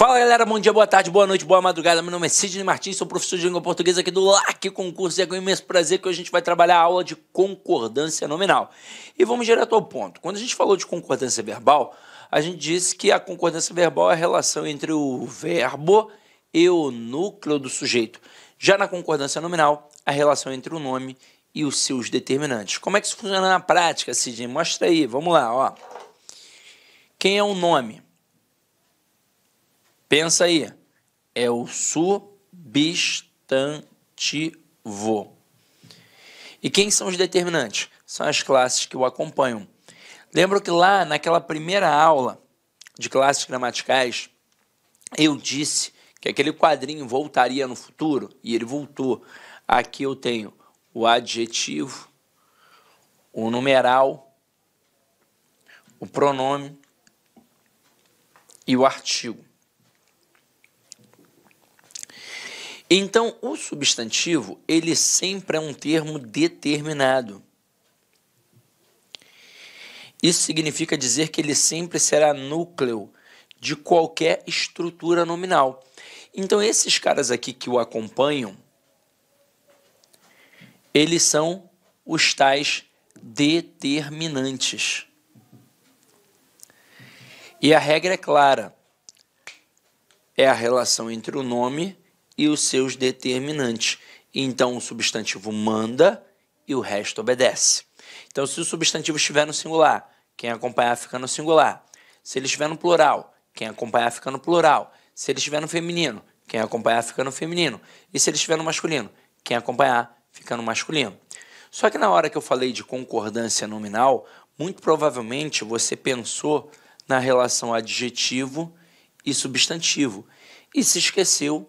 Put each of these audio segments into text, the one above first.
Fala galera, bom dia, boa tarde, boa noite, boa madrugada. Meu nome é Sidney Martins, sou professor de língua portuguesa aqui do LAC Concurso e é com imenso prazer que hoje a gente vai trabalhar a aula de concordância nominal. E vamos direto ao ponto. Quando a gente falou de concordância verbal, a gente disse que a concordância verbal é a relação entre o verbo e o núcleo do sujeito. Já na concordância nominal, a relação entre o nome e os seus determinantes. Como é que isso funciona na prática, Sidney? Mostra aí, vamos lá, ó. Quem é o nome? Pensa aí. É o substantivo. E quem são os determinantes? São as classes que o acompanham. Lembro que lá naquela primeira aula de classes gramaticais, eu disse que aquele quadrinho voltaria no futuro e ele voltou. Aqui eu tenho o adjetivo, o numeral, o pronome e o artigo. Então, o substantivo, ele sempre é um termo determinado. Isso significa dizer que ele sempre será núcleo de qualquer estrutura nominal. Então, esses caras aqui que o acompanham, eles são os tais determinantes. E a regra é clara: é a relação entre o nome e os seus determinantes. Então o substantivo manda e o resto obedece. Então, se o substantivo estiver no singular, quem acompanhar fica no singular. Se ele estiver no plural, quem acompanhar fica no plural. Se ele estiver no feminino, quem acompanhar fica no feminino. E se ele estiver no masculino, quem acompanhar fica no masculino. Só que na hora que eu falei de concordância nominal, muito provavelmente você pensou na relação adjetivo e substantivo e se esqueceu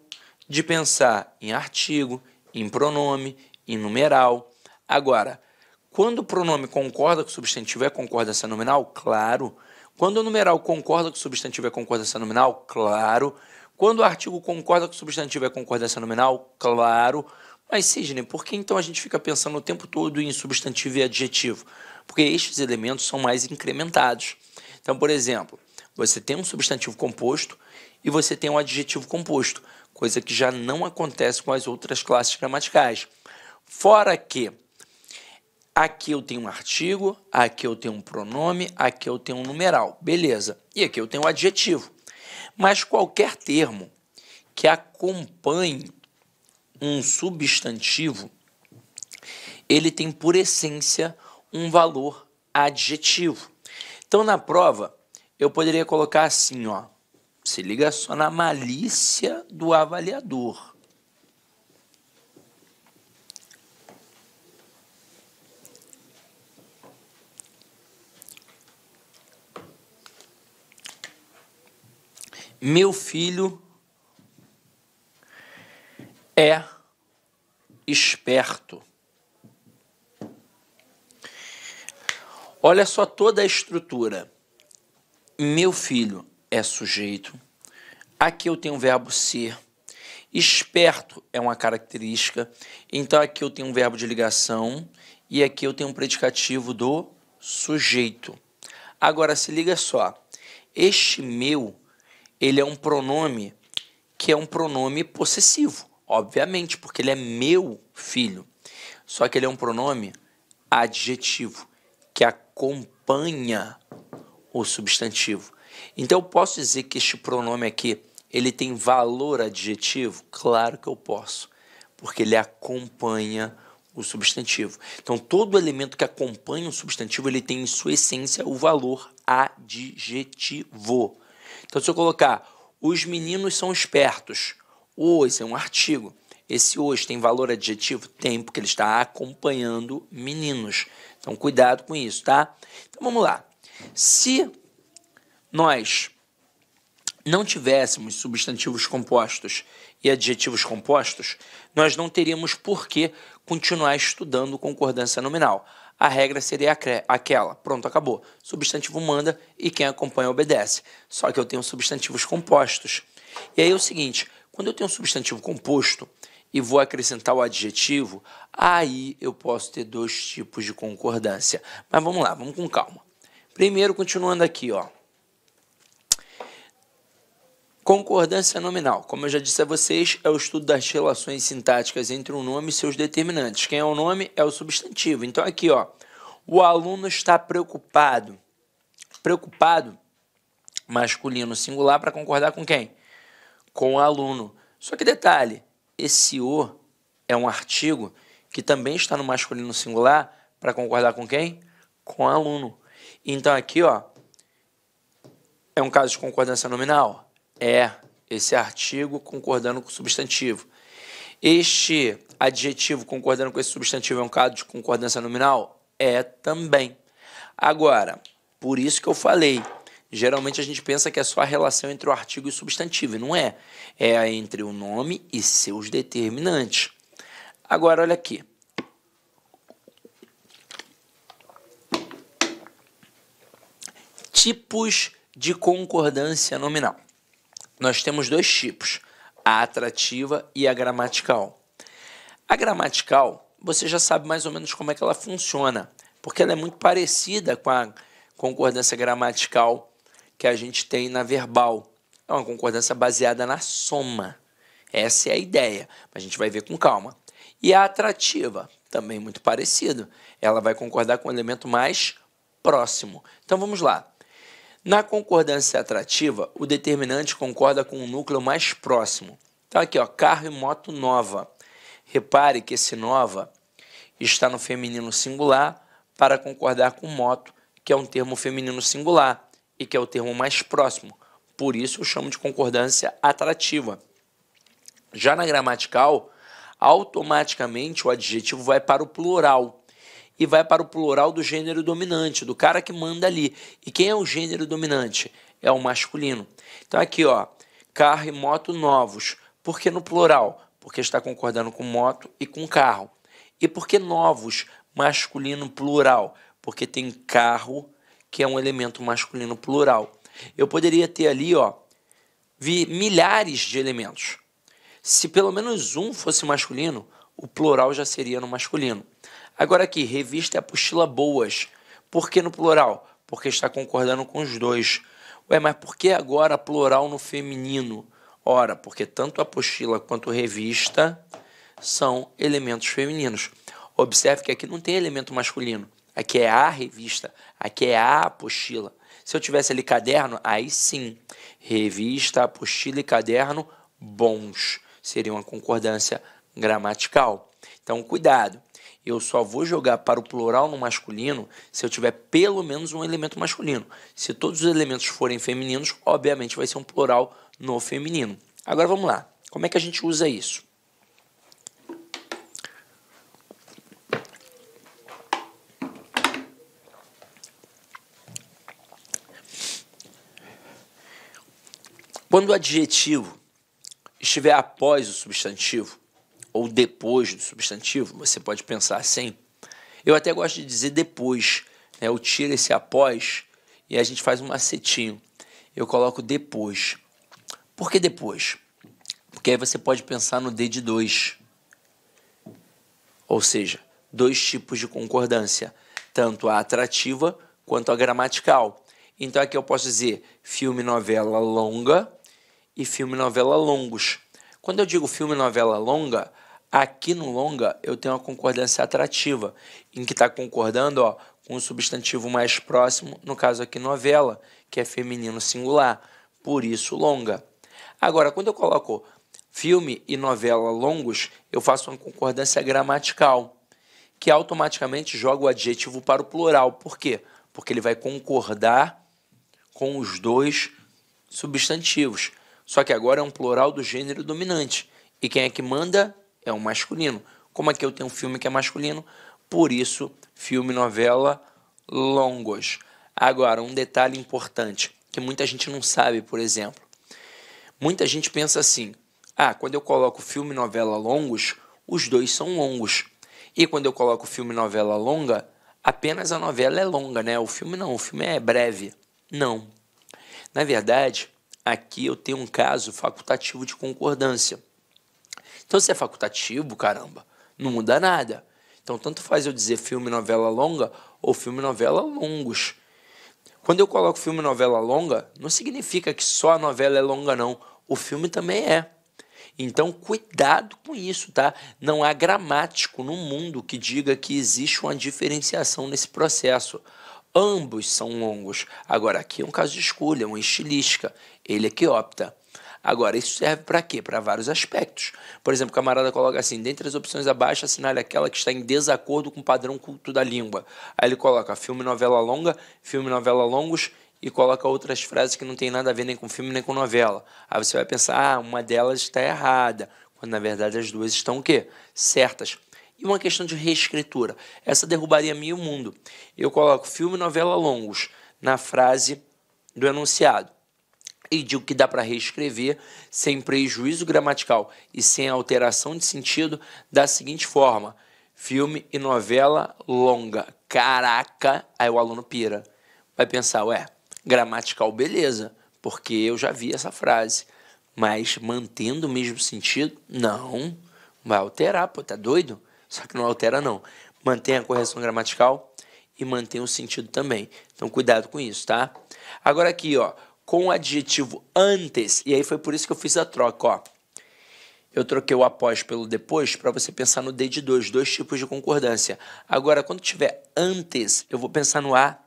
de pensar em artigo, em pronome, em numeral. Agora, quando o pronome concorda com o substantivo é concordância nominal, claro. Quando o numeral concorda com o substantivo é concordância nominal, claro. Quando o artigo concorda com o substantivo é concordância nominal, claro. Mas, Sidney, por que então a gente fica pensando o tempo todo em substantivo e adjetivo? Porque estes elementos são mais incrementados. Então, por exemplo, você tem um substantivo composto e você tem um adjetivo composto coisa que já não acontece com as outras classes gramaticais. Fora que aqui eu tenho um artigo, aqui eu tenho um pronome, aqui eu tenho um numeral, beleza. E aqui eu tenho um adjetivo. Mas qualquer termo que acompanhe um substantivo, ele tem por essência um valor adjetivo. Então na prova eu poderia colocar assim, ó, se liga só na malícia do avaliador. Meu filho é esperto. Olha só toda a estrutura. Meu filho é sujeito. Aqui eu tenho o verbo ser. Esperto é uma característica. Então aqui eu tenho um verbo de ligação e aqui eu tenho um predicativo do sujeito. Agora se liga só. Este meu, ele é um pronome que é um pronome possessivo, obviamente, porque ele é meu filho. Só que ele é um pronome adjetivo que acompanha o substantivo. Então eu posso dizer que este pronome aqui, ele tem valor adjetivo? Claro que eu posso, porque ele acompanha o substantivo. Então todo elemento que acompanha um substantivo, ele tem em sua essência o valor adjetivo. Então se eu colocar os meninos são espertos, os é um artigo. Esse hoje tem valor adjetivo? Tem, porque ele está acompanhando meninos. Então, cuidado com isso, tá? Então, vamos lá. Se nós não tivéssemos substantivos compostos e adjetivos compostos, nós não teríamos por que continuar estudando concordância nominal. A regra seria aquela: pronto, acabou. Substantivo manda e quem acompanha obedece. Só que eu tenho substantivos compostos. E aí é o seguinte: quando eu tenho um substantivo composto e vou acrescentar o adjetivo, aí eu posso ter dois tipos de concordância. Mas vamos lá, vamos com calma. Primeiro, continuando aqui, ó. Concordância nominal, como eu já disse a vocês, é o estudo das relações sintáticas entre um nome e seus determinantes. Quem é o nome é o substantivo. Então aqui, ó, o aluno está preocupado. Preocupado, masculino singular para concordar com quem? Com o aluno. Só que detalhe, esse o é um artigo que também está no masculino singular para concordar com quem? Com o aluno. Então aqui, ó, é um caso de concordância nominal é esse artigo concordando com o substantivo. Este adjetivo concordando com esse substantivo é um caso de concordância nominal? É também. Agora, por isso que eu falei, geralmente a gente pensa que é só a relação entre o artigo e o substantivo, e não é. É entre o nome e seus determinantes. Agora, olha aqui. Tipos de concordância nominal nós temos dois tipos: a atrativa e a gramatical. A gramatical, você já sabe mais ou menos como é que ela funciona, porque ela é muito parecida com a concordância gramatical que a gente tem na verbal. É uma concordância baseada na soma. Essa é a ideia, a gente vai ver com calma. E a atrativa, também muito parecido. Ela vai concordar com o elemento mais próximo. Então vamos lá. Na concordância atrativa, o determinante concorda com o núcleo mais próximo. Então aqui, ó, carro e moto nova. Repare que esse nova está no feminino singular para concordar com moto, que é um termo feminino singular e que é o termo mais próximo. Por isso eu chamo de concordância atrativa. Já na gramatical, automaticamente o adjetivo vai para o plural e vai para o plural do gênero dominante, do cara que manda ali. E quem é o gênero dominante? É o masculino. Então aqui, ó, carro e moto novos. Por que no plural? Porque está concordando com moto e com carro. E por que novos? Masculino plural. Porque tem carro, que é um elemento masculino plural. Eu poderia ter ali, ó, vi milhares de elementos. Se pelo menos um fosse masculino, o plural já seria no masculino. Agora aqui, revista e é apostila boas. Por que no plural? Porque está concordando com os dois. Ué, mas por que agora plural no feminino? Ora, porque tanto apostila quanto revista são elementos femininos. Observe que aqui não tem elemento masculino. Aqui é a revista, aqui é a apostila. Se eu tivesse ali caderno, aí sim, revista, apostila e caderno bons. Seria uma concordância gramatical. Então, cuidado. Eu só vou jogar para o plural no masculino se eu tiver pelo menos um elemento masculino. Se todos os elementos forem femininos, obviamente vai ser um plural no feminino. Agora vamos lá. Como é que a gente usa isso? Quando o adjetivo estiver após o substantivo, ou depois do substantivo, você pode pensar assim. Eu até gosto de dizer depois, né? eu tiro esse após e a gente faz um macetinho. Eu coloco depois. Por que depois? Porque aí você pode pensar no D de dois Ou seja, dois tipos de concordância, tanto a atrativa quanto a gramatical. Então aqui eu posso dizer filme, novela longa e filme, novela longos. Quando eu digo filme, novela longa, Aqui no longa eu tenho uma concordância atrativa, em que está concordando ó, com o substantivo mais próximo, no caso aqui novela, que é feminino singular, por isso longa. Agora, quando eu coloco filme e novela longos, eu faço uma concordância gramatical, que automaticamente joga o adjetivo para o plural. Por quê? Porque ele vai concordar com os dois substantivos. Só que agora é um plural do gênero dominante. E quem é que manda? é um masculino. Como aqui eu tenho um filme que é masculino, por isso filme novela longos. Agora, um detalhe importante que muita gente não sabe, por exemplo. Muita gente pensa assim: ah, quando eu coloco filme novela longos, os dois são longos. E quando eu coloco filme novela longa, apenas a novela é longa, né? O filme não, o filme é breve. Não. Na verdade, aqui eu tenho um caso facultativo de concordância. Então, se é facultativo, caramba, não muda nada. Então, tanto faz eu dizer filme novela longa ou filme novela longos. Quando eu coloco filme novela longa, não significa que só a novela é longa, não. O filme também é. Então, cuidado com isso, tá? Não há gramático no mundo que diga que existe uma diferenciação nesse processo. Ambos são longos. Agora, aqui é um caso de escolha, uma estilística. Ele é que opta. Agora, isso serve para quê? Para vários aspectos. Por exemplo, o camarada coloca assim: dentre as opções abaixo, assinale aquela que está em desacordo com o padrão culto da língua. Aí ele coloca filme, novela longa, filme, novela longos e coloca outras frases que não tem nada a ver nem com filme nem com novela. Aí você vai pensar: ah, uma delas está errada, quando na verdade as duas estão o quê? Certas. E uma questão de reescritura. Essa derrubaria meio mundo. Eu coloco filme, novela longos na frase do enunciado e digo que dá para reescrever sem prejuízo gramatical e sem alteração de sentido da seguinte forma: filme e novela longa. Caraca, aí o aluno pira. Vai pensar, ué, gramatical beleza, porque eu já vi essa frase, mas mantendo o mesmo sentido? Não. Vai alterar, pô, tá doido? Só que não altera não. Mantém a correção gramatical e mantém o sentido também. Então cuidado com isso, tá? Agora aqui, ó, com o adjetivo antes, e aí foi por isso que eu fiz a troca, ó. Eu troquei o após pelo depois para você pensar no D de dois, dois tipos de concordância. Agora, quando tiver antes, eu vou pensar no A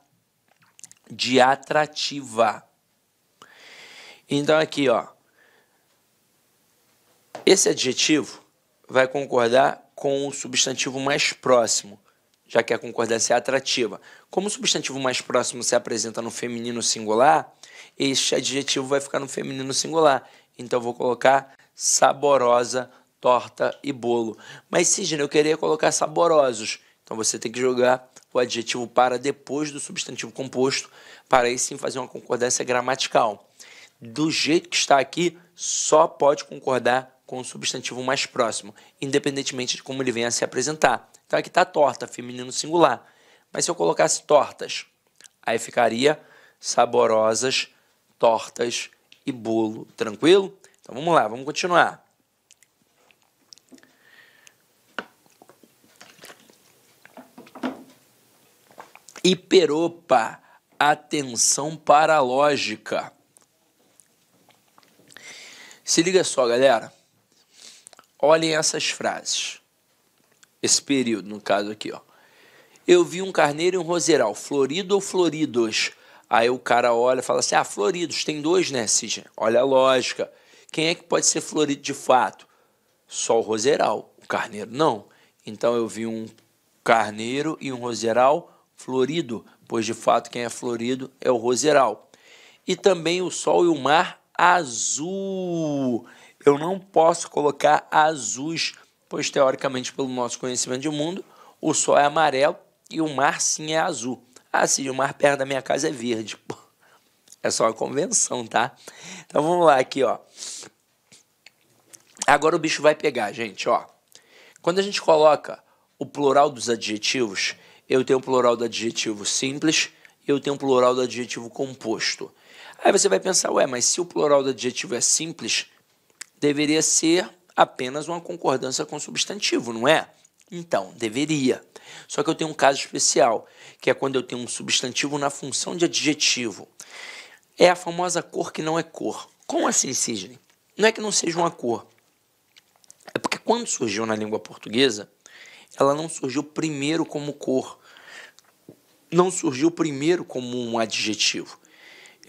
de atrativa. Então, aqui, ó. Esse adjetivo vai concordar com o substantivo mais próximo, já que a concordância é atrativa. Como o substantivo mais próximo se apresenta no feminino singular, este adjetivo vai ficar no feminino singular. Então eu vou colocar saborosa, torta e bolo. Mas Sidney, eu queria colocar saborosos. Então você tem que jogar o adjetivo para depois do substantivo composto, para aí sim fazer uma concordância gramatical. Do jeito que está aqui, só pode concordar com o substantivo mais próximo, independentemente de como ele venha a se apresentar. Então aqui está torta, feminino singular. Mas se eu colocasse tortas, aí ficaria saborosas, tortas e bolo, tranquilo? Então vamos lá, vamos continuar. Hiperopa, atenção para lógica. Se liga só, galera. Olhem essas frases. Esse período, no caso aqui, ó. Eu vi um carneiro e um roseral, florido ou floridos Aí o cara olha e fala assim: ah, Floridos, tem dois, né, Cisne? Olha a lógica. Quem é que pode ser florido de fato? Só o roseral, o carneiro não. Então eu vi um carneiro e um roseral florido, pois de fato quem é florido é o roseral. E também o sol e o mar azul. Eu não posso colocar azuis, pois teoricamente, pelo nosso conhecimento de mundo, o sol é amarelo e o mar sim é azul. Ah, sim, o mar perto da minha casa é verde. Pô, é só uma convenção, tá? Então vamos lá aqui, ó. Agora o bicho vai pegar, gente, ó. Quando a gente coloca o plural dos adjetivos, eu tenho o plural do adjetivo simples e eu tenho o plural do adjetivo composto. Aí você vai pensar, ué, mas se o plural do adjetivo é simples, deveria ser apenas uma concordância com o substantivo, não é? Então, deveria. Só que eu tenho um caso especial, que é quando eu tenho um substantivo na função de adjetivo. É a famosa cor que não é cor. Como assim, cisne? Não é que não seja uma cor. É porque quando surgiu na língua portuguesa, ela não surgiu primeiro como cor. Não surgiu primeiro como um adjetivo.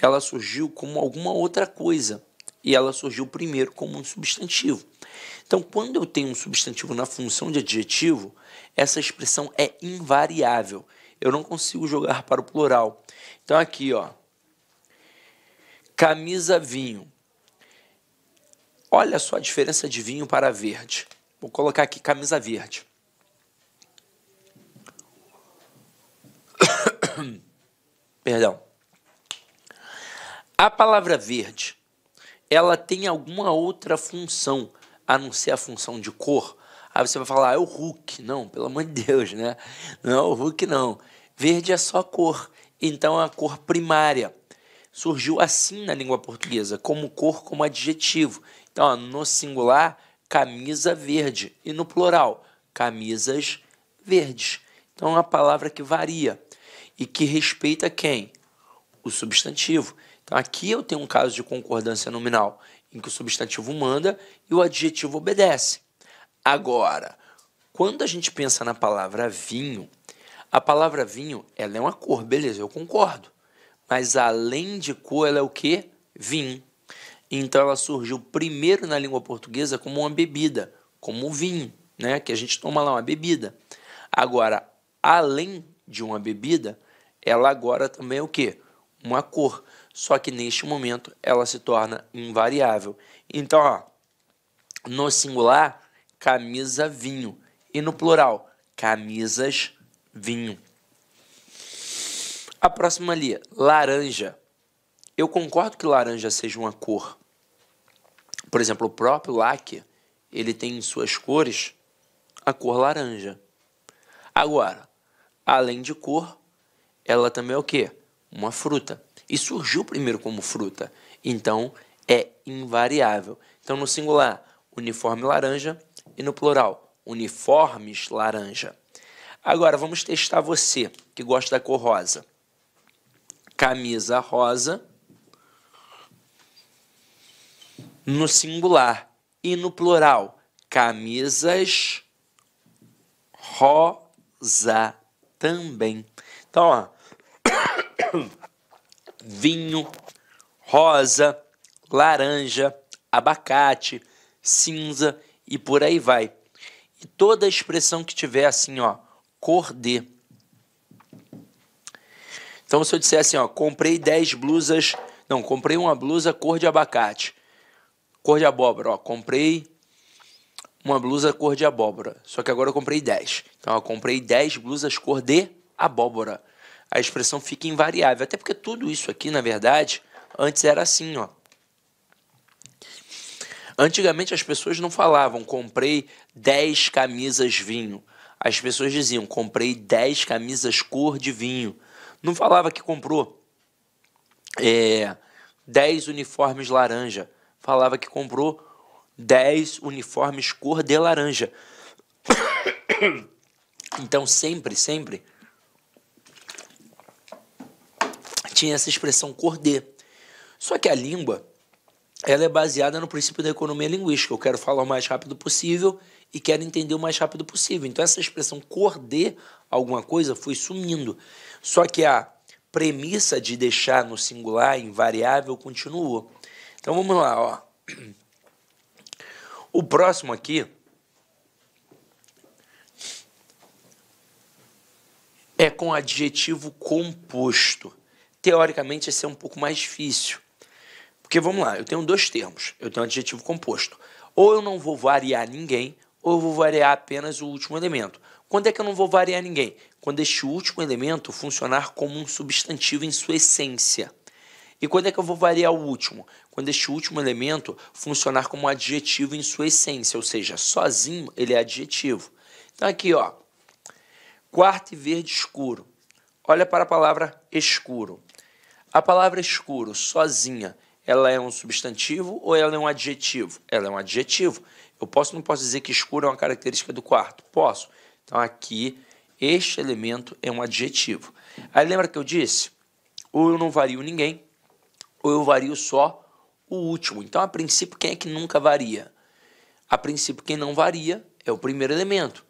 Ela surgiu como alguma outra coisa e ela surgiu primeiro como um substantivo. Então, quando eu tenho um substantivo na função de adjetivo, essa expressão é invariável. Eu não consigo jogar para o plural. Então, aqui, ó, camisa vinho. Olha só a diferença de vinho para verde. Vou colocar aqui camisa verde. Perdão. A palavra verde ela tem alguma outra função a não ser a função de cor. Aí você vai falar, ah, é o Hulk. Não, pelo amor de Deus, né? Não é o Hulk, não. Verde é só cor, então é a cor primária. Surgiu assim na língua portuguesa, como cor, como adjetivo. Então, ó, no singular, camisa verde. E no plural, camisas verdes. Então, é uma palavra que varia e que respeita quem? O substantivo. Então, aqui eu tenho um caso de concordância nominal, em que o substantivo manda e o adjetivo obedece. Agora, quando a gente pensa na palavra vinho, a palavra vinho ela é uma cor, beleza, eu concordo. Mas além de cor, ela é o que? Vinho. Então ela surgiu primeiro na língua portuguesa como uma bebida, como vinho, né? Que a gente toma lá uma bebida. Agora, além de uma bebida, ela agora também é o que? Uma cor só que neste momento ela se torna invariável. Então, ó, no singular, camisa vinho e no plural, camisas vinho. A próxima ali, laranja. Eu concordo que laranja seja uma cor. Por exemplo, o próprio laque, ele tem em suas cores a cor laranja. Agora, além de cor, ela também é o quê? Uma fruta e surgiu primeiro como fruta. Então, é invariável. Então, no singular, uniforme laranja e no plural, uniformes laranja. Agora, vamos testar você que gosta da cor rosa. Camisa rosa no singular e no plural. Camisas rosa também. Então, ó. vinho, rosa, laranja, abacate, cinza e por aí vai. E toda expressão que tiver assim, ó, cor de. Então, se eu disser assim, ó, comprei 10 blusas, não, comprei uma blusa cor de abacate, cor de abóbora, ó, comprei uma blusa cor de abóbora, só que agora eu comprei 10. Então, eu comprei 10 blusas cor de abóbora a expressão fica invariável. Até porque tudo isso aqui, na verdade, antes era assim, ó. Antigamente as pessoas não falavam comprei 10 camisas vinho. As pessoas diziam comprei 10 camisas cor de vinho. Não falava que comprou é, 10 uniformes laranja. Falava que comprou 10 uniformes cor de laranja. Então sempre, sempre tinha essa expressão cordê. Só que a língua ela é baseada no princípio da economia linguística. Eu quero falar o mais rápido possível e quero entender o mais rápido possível. Então essa expressão cordê alguma coisa foi sumindo. Só que a premissa de deixar no singular invariável continuou. Então vamos lá, ó. O próximo aqui é com adjetivo composto teoricamente, ia ser é um pouco mais difícil. Porque vamos lá, eu tenho dois termos, eu tenho um adjetivo composto. Ou eu não vou variar ninguém, ou eu vou variar apenas o último elemento. Quando é que eu não vou variar ninguém? Quando este último elemento funcionar como um substantivo em sua essência. E quando é que eu vou variar o último? Quando este último elemento funcionar como um adjetivo em sua essência, ou seja, sozinho ele é adjetivo. Então aqui, ó, quarto e verde escuro. Olha para a palavra escuro. A palavra escuro, sozinha, ela é um substantivo ou ela é um adjetivo? Ela é um adjetivo. Eu posso não posso dizer que escuro é uma característica do quarto? Posso. Então aqui este elemento é um adjetivo. Aí lembra que eu disse? Ou eu não vario ninguém, ou eu vario só o último. Então, a princípio, quem é que nunca varia? A princípio, quem não varia é o primeiro elemento.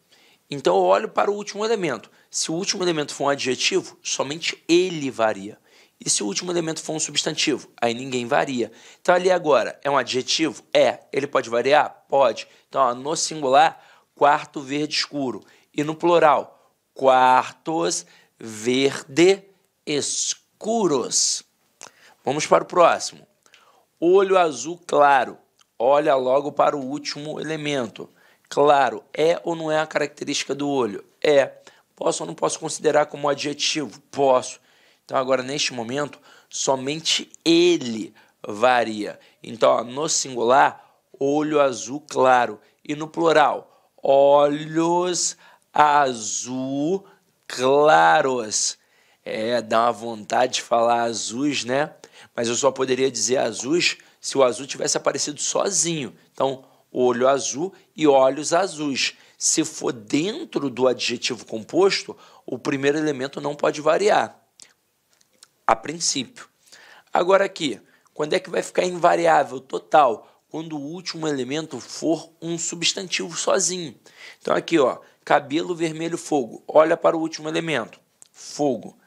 Então, eu olho para o último elemento. Se o último elemento for um adjetivo, somente ele varia. E se o último elemento for um substantivo? Aí ninguém varia. Então ali agora, é um adjetivo? É. Ele pode variar? Pode. Então, ó, no singular, quarto verde escuro. E no plural, quartos verde escuros. Vamos para o próximo. Olho azul claro. Olha logo para o último elemento. Claro, é ou não é a característica do olho? É. Posso ou não posso considerar como adjetivo? Posso. Então, agora neste momento, somente ele varia. Então, ó, no singular, olho azul claro. E no plural, olhos azul claros. É, dá uma vontade de falar azuis, né? Mas eu só poderia dizer azuis se o azul tivesse aparecido sozinho. Então, olho azul e olhos azuis. Se for dentro do adjetivo composto, o primeiro elemento não pode variar a princípio. Agora aqui, quando é que vai ficar invariável total? Quando o último elemento for um substantivo sozinho. Então aqui, ó, cabelo vermelho fogo. Olha para o último elemento, fogo.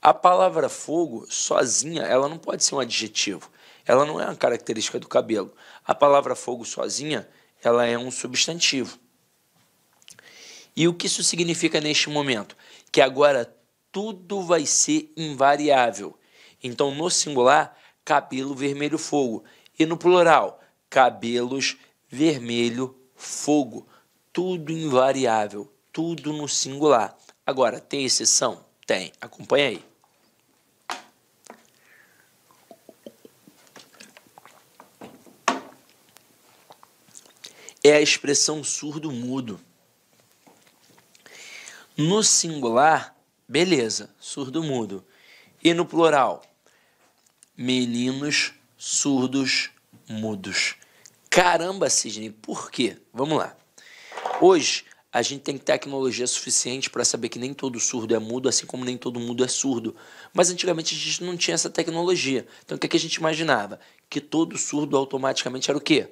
A palavra fogo sozinha, ela não pode ser um adjetivo. Ela não é uma característica do cabelo. A palavra fogo sozinha, ela é um substantivo. E o que isso significa neste momento? Que agora tudo vai ser invariável. Então, no singular, cabelo vermelho fogo. E no plural, cabelos vermelho fogo. Tudo invariável, tudo no singular. Agora, tem exceção? Tem. Acompanha aí. É a expressão surdo-mudo. No singular, Beleza, surdo-mudo. E no plural? Meninos surdos mudos. Caramba, Sidney, por quê? Vamos lá. Hoje, a gente tem tecnologia suficiente para saber que nem todo surdo é mudo, assim como nem todo mundo é surdo. Mas antigamente a gente não tinha essa tecnologia. Então o que, é que a gente imaginava? Que todo surdo automaticamente era o quê?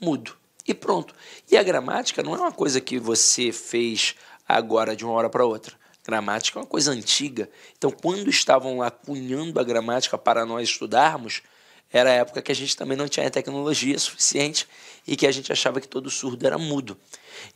Mudo. E pronto. E a gramática não é uma coisa que você fez agora de uma hora para outra. Gramática é uma coisa antiga. Então, quando estavam lá cunhando a gramática para nós estudarmos, era a época que a gente também não tinha tecnologia suficiente e que a gente achava que todo surdo era mudo.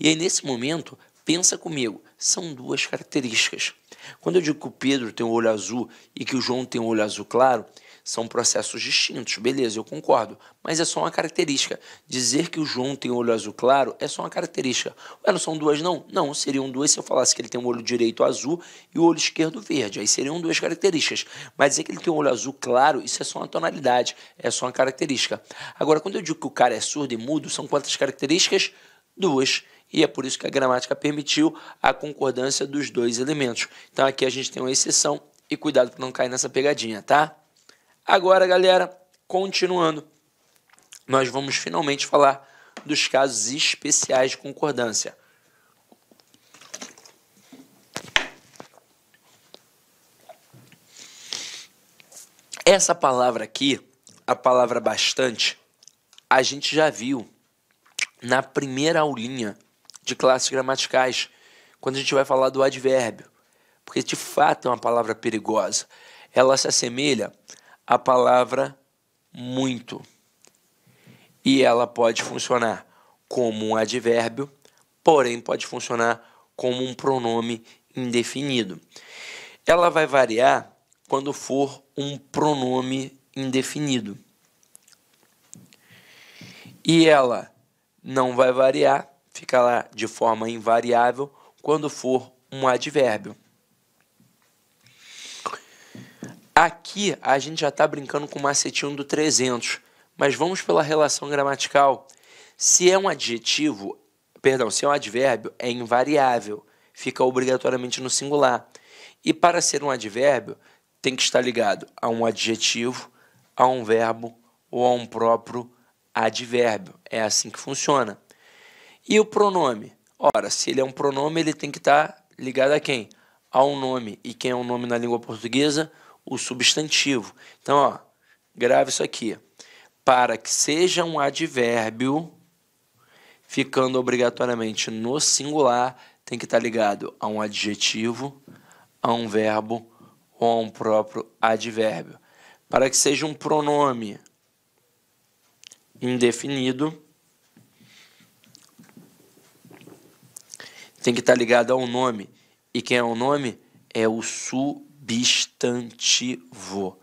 E aí, nesse momento, pensa comigo, são duas características. Quando eu digo que o Pedro tem o um olho azul e que o João tem o um olho azul claro, são processos distintos, beleza, eu concordo. Mas é só uma característica. Dizer que o João tem olho azul claro é só uma característica. Ué, não são duas, não? Não, seriam duas se eu falasse que ele tem o olho direito azul e o olho esquerdo verde. Aí seriam duas características. Mas dizer que ele tem o olho azul claro, isso é só uma tonalidade, é só uma característica. Agora, quando eu digo que o cara é surdo e mudo, são quantas características? Duas e é por isso que a gramática permitiu a concordância dos dois elementos. Então aqui a gente tem uma exceção e cuidado para não cair nessa pegadinha, tá? Agora, galera, continuando, nós vamos finalmente falar dos casos especiais de concordância. Essa palavra aqui, a palavra bastante, a gente já viu na primeira aulinha de classes gramaticais, quando a gente vai falar do advérbio, porque de fato é uma palavra perigosa. Ela se assemelha a palavra muito. E ela pode funcionar como um advérbio, porém pode funcionar como um pronome indefinido. Ela vai variar quando for um pronome indefinido. E ela não vai variar, fica lá de forma invariável quando for um advérbio. Aqui a gente já está brincando com o macetinho do 300, mas vamos pela relação gramatical. Se é um adjetivo, perdão, se é um advérbio, é invariável, fica obrigatoriamente no singular. E para ser um advérbio, tem que estar ligado a um adjetivo, a um verbo ou a um próprio advérbio. É assim que funciona. E o pronome? Ora, se ele é um pronome, ele tem que estar ligado a quem? A um nome. E quem é um nome na língua portuguesa? o substantivo. Então, ó, grave isso aqui. Para que seja um advérbio, ficando obrigatoriamente no singular, tem que estar ligado a um adjetivo, a um verbo ou a um próprio advérbio. Para que seja um pronome indefinido, tem que estar ligado a um nome. E quem é o nome? É o sujeito substantivo.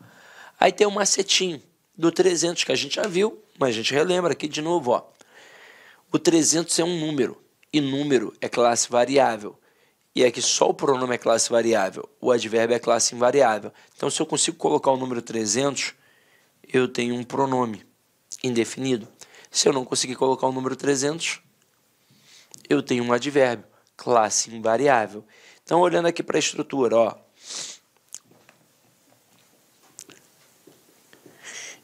Aí tem o macetinho do 300 que a gente já viu, mas a gente relembra aqui de novo. Ó. O 300 é um número e número é classe variável. E é que só o pronome é classe variável, o advérbio é classe invariável. Então, se eu consigo colocar o número 300, eu tenho um pronome indefinido. Se eu não conseguir colocar o número 300, eu tenho um advérbio, classe invariável. Então, olhando aqui para a estrutura, ó,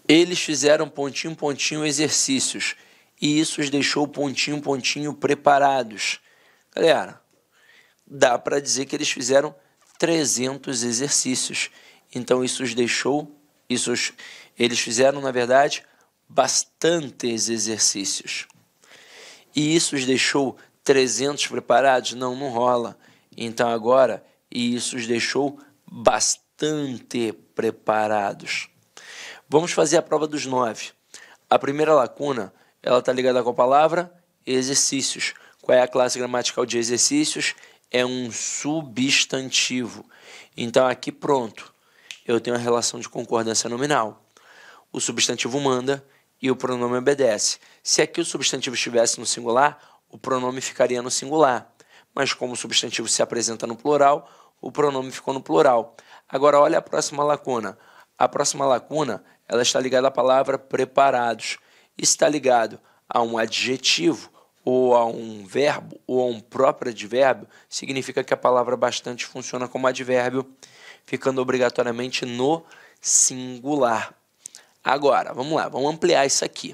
Eles fizeram pontinho pontinho exercícios e isso os deixou pontinho pontinho preparados. Galera, dá para dizer que eles fizeram 300 exercícios. Então isso os deixou, isso os, eles fizeram na verdade bastantes exercícios. E isso os deixou 300 preparados? Não, não rola. Então agora, e isso os deixou bastante preparados. Vamos fazer a prova dos nove. A primeira lacuna, ela está ligada com a palavra exercícios. Qual é a classe gramatical de exercícios? É um substantivo. Então aqui pronto, eu tenho a relação de concordância nominal. O substantivo manda e o pronome obedece. Se aqui o substantivo estivesse no singular, o pronome ficaria no singular. Mas como o substantivo se apresenta no plural, o pronome ficou no plural. Agora olha a próxima lacuna. A próxima lacuna, ela está ligada à palavra preparados. Está ligado a um adjetivo ou a um verbo ou a um próprio advérbio, significa que a palavra bastante funciona como advérbio, ficando obrigatoriamente no singular. Agora, vamos lá, vamos ampliar isso aqui.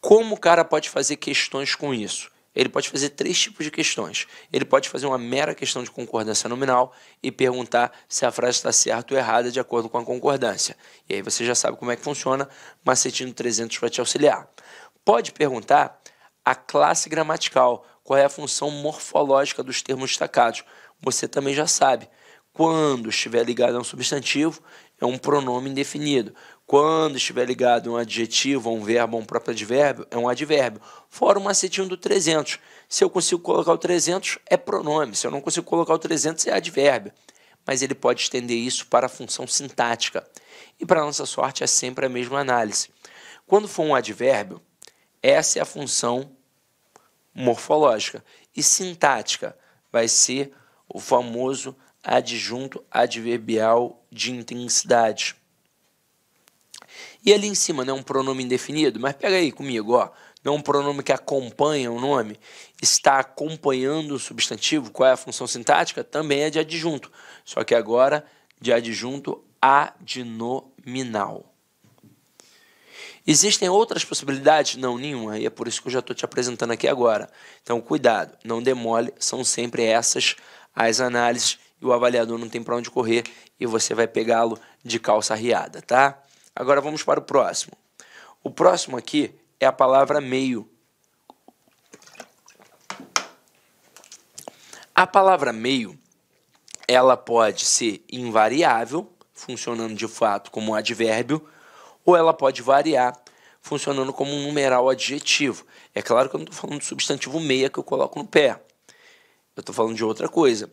Como o cara pode fazer questões com isso? ele pode fazer três tipos de questões. Ele pode fazer uma mera questão de concordância nominal e perguntar se a frase está certa ou errada de acordo com a concordância. E aí você já sabe como é que funciona, Macetinho 300 vai te auxiliar. Pode perguntar a classe gramatical, qual é a função morfológica dos termos destacados. Você também já sabe. Quando estiver ligado a um substantivo, é um pronome indefinido. Quando estiver ligado a um adjetivo, a um verbo, a um próprio advérbio, é um advérbio. Fora o macetinho do 300. Se eu consigo colocar o 300, é pronome. Se eu não consigo colocar o 300, é advérbio. Mas ele pode estender isso para a função sintática. E para nossa sorte, é sempre a mesma análise. Quando for um advérbio, essa é a função morfológica. E sintática vai ser o famoso adjunto adverbial de intensidade. E ali em cima não é um pronome indefinido, mas pega aí comigo, ó. Não é um pronome que acompanha o nome, está acompanhando o substantivo, qual é a função sintática? Também é de adjunto. Só que agora de adjunto adnominal. Existem outras possibilidades? Não, nenhuma. E é por isso que eu já estou te apresentando aqui agora. Então, cuidado, não demole, são sempre essas as análises e o avaliador não tem para onde correr e você vai pegá-lo de calça riada, tá? Agora vamos para o próximo. O próximo aqui é a palavra meio. A palavra meio, ela pode ser invariável, funcionando de fato como um advérbio, ou ela pode variar, funcionando como um numeral adjetivo. É claro que eu não estou falando do substantivo meia que eu coloco no pé. Eu estou falando de outra coisa.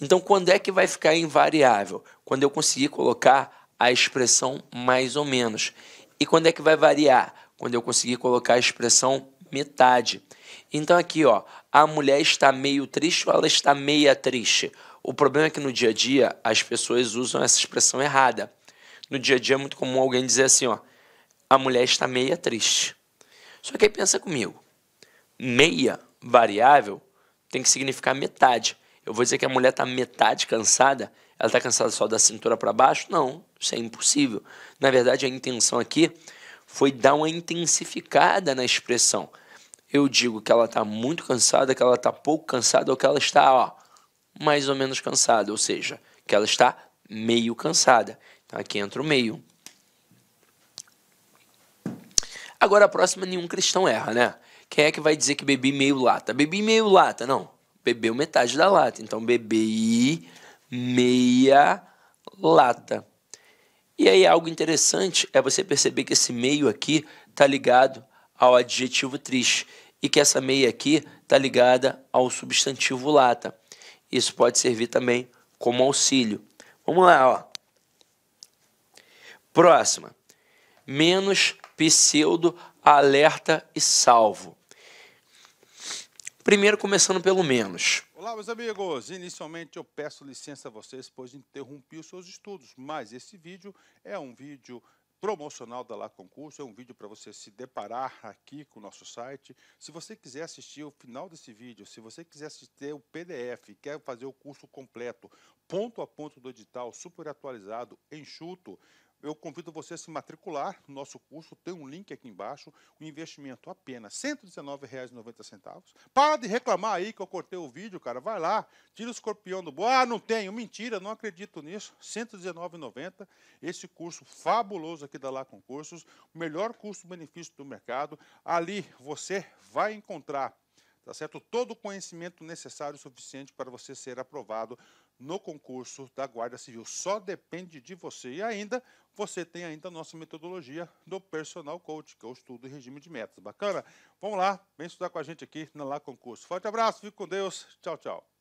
Então, quando é que vai ficar invariável? Quando eu conseguir colocar a expressão mais ou menos. E quando é que vai variar? Quando eu conseguir colocar a expressão metade. Então aqui, ó, a mulher está meio triste ou ela está meia triste? O problema é que no dia a dia as pessoas usam essa expressão errada. No dia a dia é muito comum alguém dizer assim, ó, a mulher está meia triste. Só que aí pensa comigo, meia variável tem que significar metade. Eu vou dizer que a mulher está metade cansada? Ela está cansada só da cintura para baixo? Não. Isso é impossível. Na verdade, a intenção aqui foi dar uma intensificada na expressão. Eu digo que ela está muito cansada, que ela está pouco cansada ou que ela está ó, mais ou menos cansada, ou seja, que ela está meio cansada. Então aqui entra o meio. Agora a próxima nenhum cristão erra, né? Quem é que vai dizer que bebi meio lata? Bebi meio lata, não. Bebeu metade da lata. Então bebi meia lata. E aí algo interessante é você perceber que esse meio aqui está ligado ao adjetivo triste e que essa meia aqui está ligada ao substantivo lata. Isso pode servir também como auxílio. Vamos lá, ó. Próxima. Menos pseudo, alerta e salvo. Primeiro começando pelo menos. Olá, meus amigos! Inicialmente eu peço licença a vocês, pois interrompi os seus estudos, mas esse vídeo é um vídeo promocional da Lá Concurso, é um vídeo para você se deparar aqui com o nosso site. Se você quiser assistir o final desse vídeo, se você quiser assistir o PDF, quer fazer o curso completo, ponto a ponto do edital, super atualizado, enxuto, eu convido você a se matricular no nosso curso, tem um link aqui embaixo, o um investimento apenas R$ 119,90. Para de reclamar aí que eu cortei o vídeo, cara, vai lá, tira o escorpião do boi. Ah, não tenho, mentira, não acredito nisso. R$ 119,90, esse curso fabuloso aqui da Lá Concursos, o melhor custo-benefício do mercado. Ali você vai encontrar, tá certo? Todo o conhecimento necessário e suficiente para você ser aprovado no concurso da Guarda Civil. Só depende de você. E ainda, você tem ainda a nossa metodologia do Personal Coach, que é o estudo em regime de metas. Bacana? Vamos lá, vem estudar com a gente aqui na Lá Concurso. Forte abraço, fique com Deus. Tchau, tchau.